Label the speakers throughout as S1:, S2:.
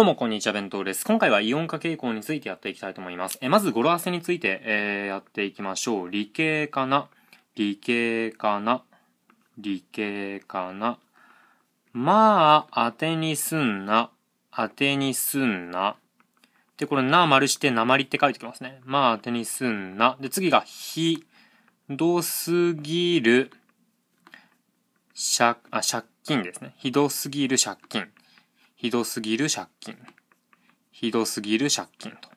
S1: どうも、こんにちは、弁当です。今回はイオン化傾向についてやっていきたいと思います。えまず、語呂合わせについて、えー、やっていきましょう。理系かな、理系かな、理系かな。まあ、当てにすんな、当てにすんな。で、これ、な、丸して、なまりって書いてきますね。まあ、当てにすんな。で、次が、ひ、どすぎる、しゃ、あ、借金ですね。ひどすぎる借金。ひどすぎる借金。ひどすぎる借金と。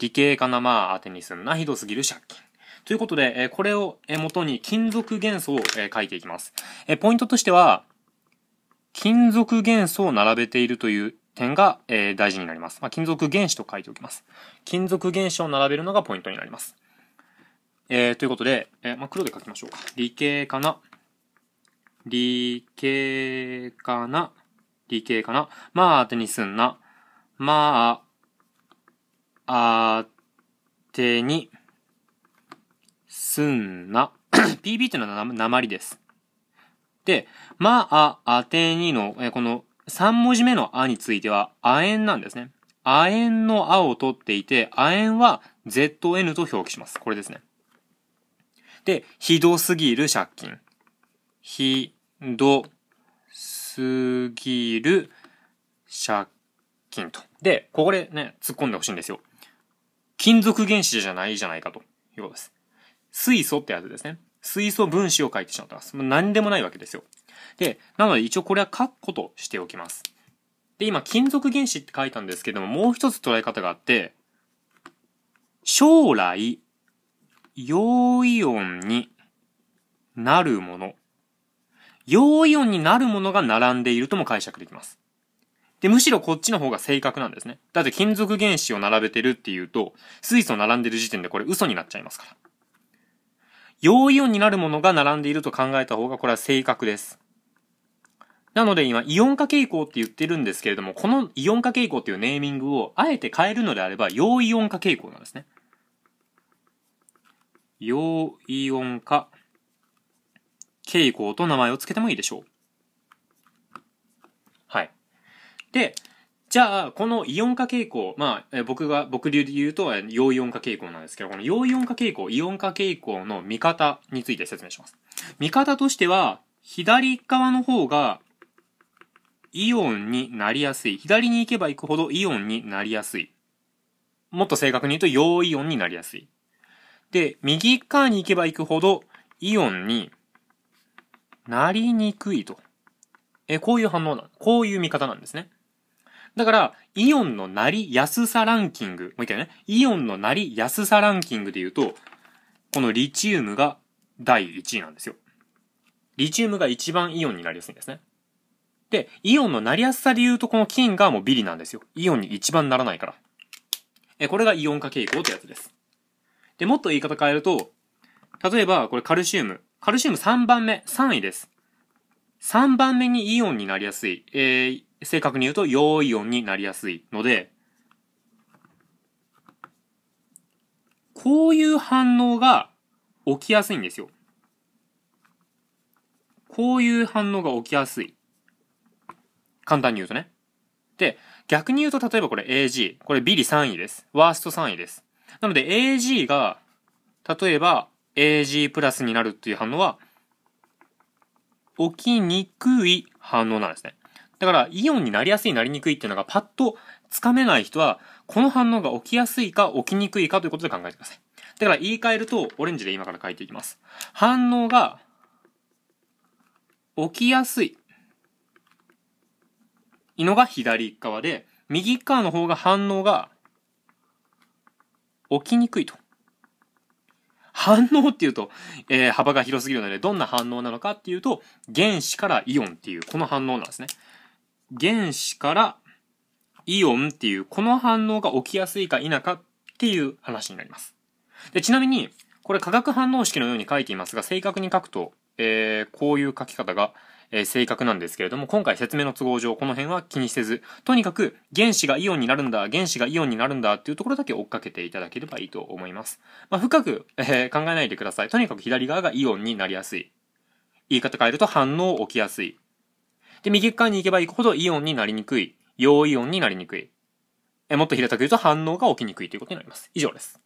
S1: 理系かなまあ当てにすんな、ひどすぎる借金。ということで、えこれを元に金属元素を、え書いていきます。えポイントとしては、金属元素を並べているという点が、え大事になります。まあ、金属原子と書いておきます。金属原子を並べるのがポイントになります。えー、ということで、えー、まあ、黒で書きましょうか。理系かな理系かな理系かな。まあ、当てにすんな。まあ、あてに、すんな。PB っいうのはな、なまりです。で、まあ、あてにの、えこの3文字目のあについては、あえんなんですね。あえんのあを取っていて、あえんは ZN と表記します。これですね。で、ひどすぎる借金。ひどすぎる借金と。で、ここでね、突っ込んでほしいんですよ。金属原子じゃないじゃないかということです。水素ってやつですね。水素分子を書いてしまってます。もう何でもないわけですよ。で、なので一応これは括弧としておきます。で、今、金属原子って書いたんですけども、もう一つ捉え方があって、将来、陽イオンになるもの陽イオンになるものが並んでいるとも解釈できます。で、むしろこっちの方が正確なんですね。だって金属原子を並べてるっていうと、水素並んでる時点でこれ嘘になっちゃいますから。陽イオンになるものが並んでいると考えた方がこれは正確です。なので今、イオン化傾向って言ってるんですけれども、このイオン化傾向っていうネーミングをあえて変えるのであれば、陽イオン化傾向なんですね。陽イオン化傾向と名前を付けてもいいでしょう。はい。で、じゃあ、このイオン化傾向、まあ、え僕が、僕流で言うと、陽イオン化傾向なんですけど、この陽イオン化傾向、イオン化傾向の見方について説明します。見方としては、左側の方が、イオンになりやすい。左に行けば行くほどイオンになりやすい。もっと正確に言うと、陽イオンになりやすい。で、右側に行けば行くほど、イオンになりにくいと。え、こういう反応なこういう見方なんですね。だから、イオンのなり安さランキング、もう一回ね、イオンのなり安さランキングで言うと、このリチウムが第1位なんですよ。リチウムが一番イオンになりやすいんですね。で、イオンのなりやすさで言うと、この金がもうビリなんですよ。イオンに一番ならないから。え、これがイオン化傾向ってやつです。で、もっと言い方変えると、例えば、これカルシウム。カルシウム3番目、3位です。3番目にイオンになりやすい。えー、正確に言うと陽イオンになりやすいので、こういう反応が起きやすいんですよ。こういう反応が起きやすい。簡単に言うとね。で、逆に言うと、例えばこれ AG。これビリ3位です。ワースト3位です。なので AG が、例えば、AG プラスになるっていう反応は、起きにくい反応なんですね。だから、イオンになりやすい、なりにくいっていうのがパッとつかめない人は、この反応が起きやすいか、起きにくいかということで考えてください。だから言い換えると、オレンジで今から書いていきます。反応が、起きやすい。いのが左側で、右側の方が反応が、起きにくいと。反応っていうと、えー、幅が広すぎるので、どんな反応なのかっていうと、原子からイオンっていう、この反応なんですね。原子からイオンっていう、この反応が起きやすいか否かっていう話になります。で、ちなみに、これ化学反応式のように書いていますが、正確に書くと、えー、こういう書き方が、えー、正確なんですけれども、今回説明の都合上、この辺は気にせず、とにかく原子がイオンになるんだ、原子がイオンになるんだっていうところだけ追っかけていただければいいと思います。まあ、深く、えー、考えないでください。とにかく左側がイオンになりやすい。言い方変えると反応起きやすい。で、右側に行けば行くほどイオンになりにくい。陽イオンになりにくい。えもっと平たく言うと反応が起きにくいということになります。以上です。